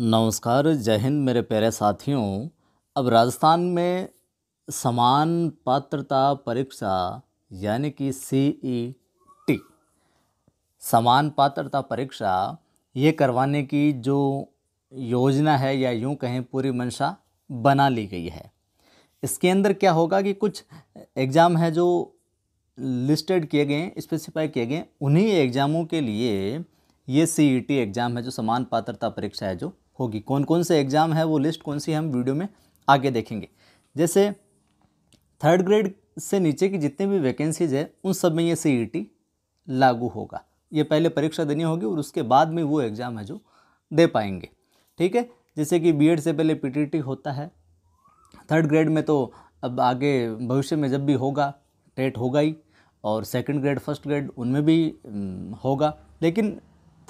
नमस्कार जय हिंद मेरे प्यारे साथियों अब राजस्थान में समान पात्रता परीक्षा यानी कि सी ई टी समान पात्रता परीक्षा ये करवाने की जो योजना है या यूँ कहें पूरी मंशा बना ली गई है इसके अंदर क्या होगा कि कुछ एग्ज़ाम है जो लिस्टेड किए गए स्पेसिफाई किए गए उन्हीं एग्ज़ामों के लिए ये C E e T exam है जो समान पात्रता परीक्षा है जो होगी कौन कौन से एग्ज़ाम है वो लिस्ट कौन सी हम वीडियो में आगे देखेंगे जैसे थर्ड ग्रेड से नीचे की जितनी भी वैकेंसीज है उन सब में ये सी e लागू होगा ये पहले परीक्षा देनी होगी और उसके बाद में वो एग्ज़ाम है जो दे पाएंगे ठीक है जैसे कि बीएड से पहले पीटीटी होता है थर्ड ग्रेड में तो अब आगे भविष्य में जब भी होगा टेट होगा ही और सेकंड ग्रेड फर्स्ट ग्रेड उनमें भी होगा लेकिन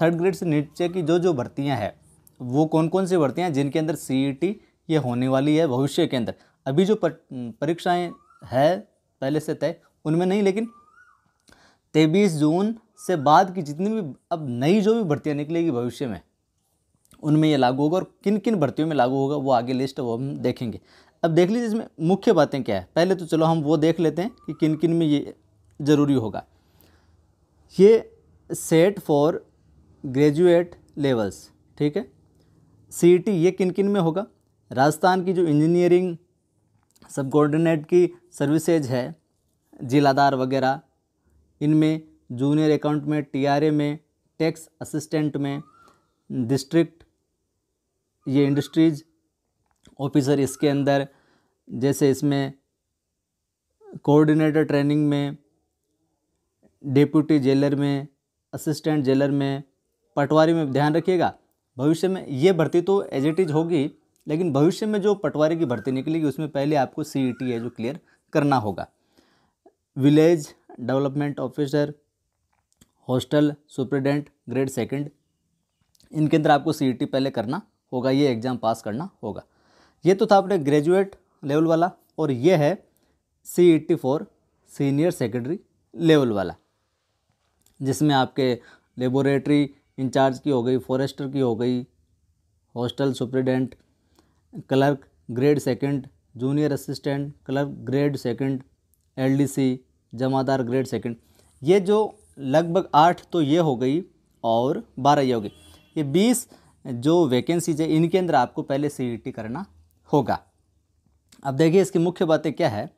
थर्ड ग्रेड से नीचे की जो जो भर्तियां हैं वो कौन कौन सी भर्तियाँ जिनके अंदर सी ई e ये होने वाली है भविष्य के अंदर अभी जो परीक्षाएँ है पहले से तय उनमें नहीं लेकिन तेईस जून से बाद की जितनी भी अब नई जो भी भर्तियाँ निकलेगी भविष्य में उनमें ये लागू होगा और किन किन भर्तियों में लागू होगा वो आगे लिस्ट वो हम देखेंगे अब देख लीजिए इसमें मुख्य बातें क्या है पहले तो चलो हम वो देख लेते हैं कि किन किन में ये ज़रूरी होगा ये सेट फॉर ग्रेजुएट लेवल्स ठीक है सी ये किन किन में होगा राजस्थान की जो इंजीनियरिंग सब कोऑर्डिनेट की सर्विसेज है जिलादार वगैरह इनमें जूनियर अकाउंट में टीआरए में टैक्स असिस्टेंट में डिस्ट्रिक्ट ये इंडस्ट्रीज ऑफिसर इसके अंदर जैसे इसमें कोऑर्डिनेटर ट्रेनिंग में डेप्यूटी जेलर में असिस्टेंट जेलर में पटवारी में ध्यान रखिएगा भविष्य में ये भर्ती तो एज इट इज़ होगी लेकिन भविष्य में जो पटवारी की भर्ती निकलेगी उसमें पहले आपको सी e है जो क्लियर करना होगा village development officer hostel superintendent grade second इनके अंदर आपको सी e पहले करना होगा ये एग्ज़ाम पास करना होगा ये तो था अपने ग्रेजुएट लेवल वाला और ये है C E T four senior secondary level वाला जिसमें आपके लेबोरेटरी इंचार्ज की हो गई फॉरेस्टर की हो गई hostel superintendent clerk grade second junior assistant clerk grade second LDC जमादार ग्रेड सेकंड ये जो लगभग आठ तो ये हो गई और बारह ये हो गई ये बीस जो वैकेंसीज है इनके अंदर आपको पहले सी e करना होगा अब देखिए इसकी मुख्य बातें क्या है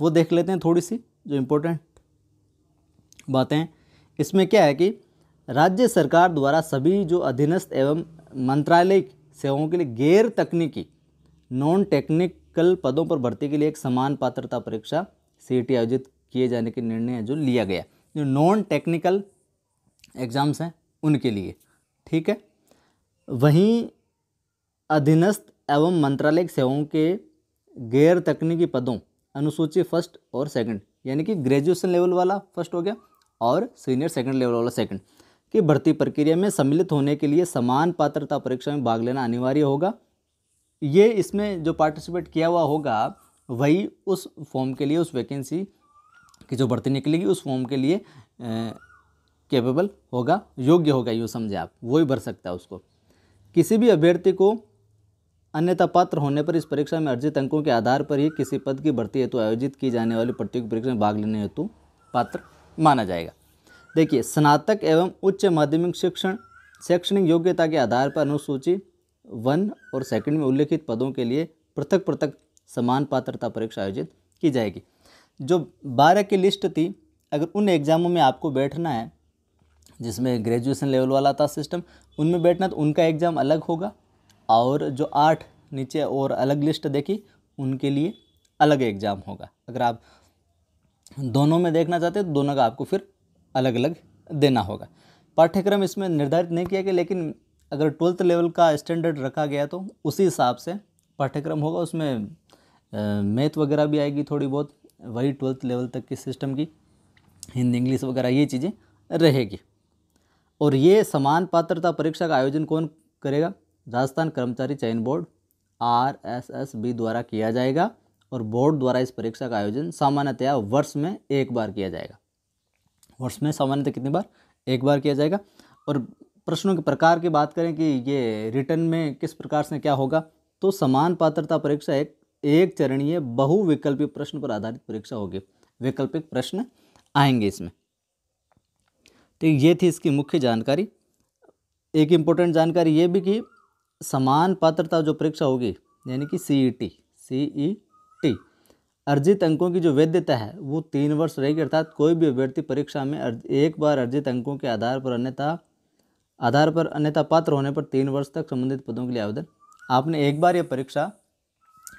वो देख लेते हैं थोड़ी सी जो इम्पोर्टेंट बातें इसमें क्या है कि राज्य सरकार द्वारा सभी जो अधीनस्थ एवं मंत्रालय सेवाओं के लिए गैर तकनीकी नॉन टेक्निकल पदों पर भर्ती के लिए एक समान पात्रता परीक्षा सी e आयोजित किए जाने के निर्णय जो लिया गया जो नॉन टेक्निकल एग्ज़ाम्स हैं उनके लिए ठीक है वहीं अधीनस्थ एवं मंत्रालयिक सेवाओं के गैर तकनीकी पदों अनुसूची फर्स्ट और सेकंड यानी कि ग्रेजुएशन लेवल वाला फर्स्ट हो गया और सीनियर सेकंड लेवल वाला सेकंड की भर्ती प्रक्रिया में सम्मिलित होने के लिए समान पात्रता परीक्षा में भाग लेना अनिवार्य होगा ये इसमें जो पार्टिसिपेट किया हुआ होगा वही उस फॉर्म के लिए उस वैकेंसी की जो भर्ती निकलेगी उस फॉर्म के लिए कैपेबल होगा योग्य होगा यूँ समझे आप वही भर सकता है उसको किसी भी अभ्यर्थी को अन्यथा पात्र होने पर इस परीक्षा में अर्जित अंकों के आधार पर ही किसी पद की भर्ती हेतु आयोजित की जाने वाली प्रतियोगी परीक्षा में भाग लेने हेतु पात्र माना जाएगा देखिए स्नातक एवं उच्च माध्यमिक शिक्षण शैक्षणिक योग्यता के आधार पर अनुसूची वन और सेकंड में उल्लेखित पदों के लिए पृथक पृथक समान पात्रता परीक्षा आयोजित की जाएगी जो बारह की लिस्ट थी अगर उन एग्ज़ामों में आपको बैठना है जिसमें ग्रेजुएशन लेवल वाला था सिस्टम उनमें बैठना तो उनका एग्ज़ाम अलग होगा और जो आठ नीचे और अलग लिस्ट देखी उनके लिए अलग एग्ज़ाम होगा अगर आप दोनों में देखना चाहते हैं तो दोनों का आपको फिर अलग अलग देना होगा पाठ्यक्रम इसमें निर्धारित नहीं किया गया लेकिन अगर ट्वेल्थ लेवल का स्टैंडर्ड रखा गया तो उसी हिसाब से पाठ्यक्रम होगा उसमें मैथ वगैरह भी आएगी थोड़ी बहुत वही ट्वेल्थ लेवल तक की सिस्टम की हिंदी इंग्लिश वगैरह ये चीज़ें रहेगी और ये समान पात्रता परीक्षा का आयोजन कौन करेगा राजस्थान कर्मचारी चयन board R S S B द्वारा किया जाएगा और बोर्ड द्वारा इस परीक्षा का आयोजन सामान्यतया वर्ष में एक बार किया जाएगा वर्ष में सामान्यतः कितनी बार एक बार किया जाएगा और प्रश्नों के प्रकार की बात करें कि ये रिटर्न में किस प्रकार से क्या होगा तो समान पात्रता परीक्षा एक एक चरणीय बहुविकल्पिक प्रश्न पर आधारित परीक्षा होगी वैकल्पिक प्रश्न आएंगे इसमें तो ये थी इसकी मुख्य जानकारी एक इम्पोर्टेंट जानकारी ये भी कि समान पात्रता जो परीक्षा होगी यानी कि सी E T C E T अर्जित अंकों की जो वैधता है वो तीन वर्ष रहेगी अर्थात कोई भी अभ्यर्थी परीक्षा में एक बार अर्जित अंकों के आधार पर अन्यथा आधार पर अन्यथा पात्र होने पर तीन वर्ष तक संबंधित पदों के लिए आवेदन आपने एक बार ये परीक्षा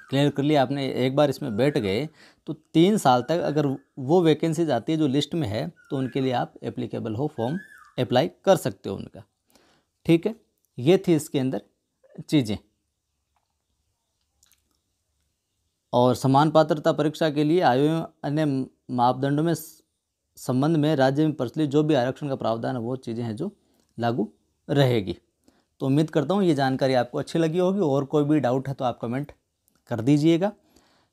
क्लियर कर लिया आपने एक बार इसमें बैठ गए तो तीन साल तक अगर वो वैकेंसीज आती है जो लिस्ट में है तो उनके लिए आप एप्लीकेबल हो फॉर्म अप्लाई कर सकते हो उनका ठीक है ये थी इसके अंदर चीज़ें और समान पात्रता परीक्षा के लिए आयु अन्य मापदंडों में संबंध में राज्य में प्रचलित जो भी आरक्षण का प्रावधान है वो चीज़ें हैं जो लागू रहेगी तो उम्मीद करता हूँ ये जानकारी आपको अच्छी लगी होगी और कोई भी डाउट है तो आप कमेंट कर दीजिएगा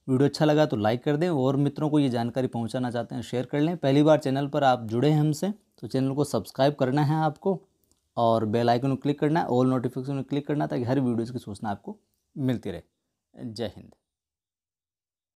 वीडियो अच्छा लगा तो लाइक कर दें और मित्रों को ये जानकारी पहुँचाना चाहते हैं शेयर कर लें पहली बार चैनल पर आप जुड़े हैं हमसे तो चैनल को सब्सक्राइब करना है आपको और बेल आइकन को क्लिक करना है ऑल नोटिफिकेशन में क्लिक करना ताकि हर वीडियोज़ की सूचना आपको मिलती रहे जय हिंद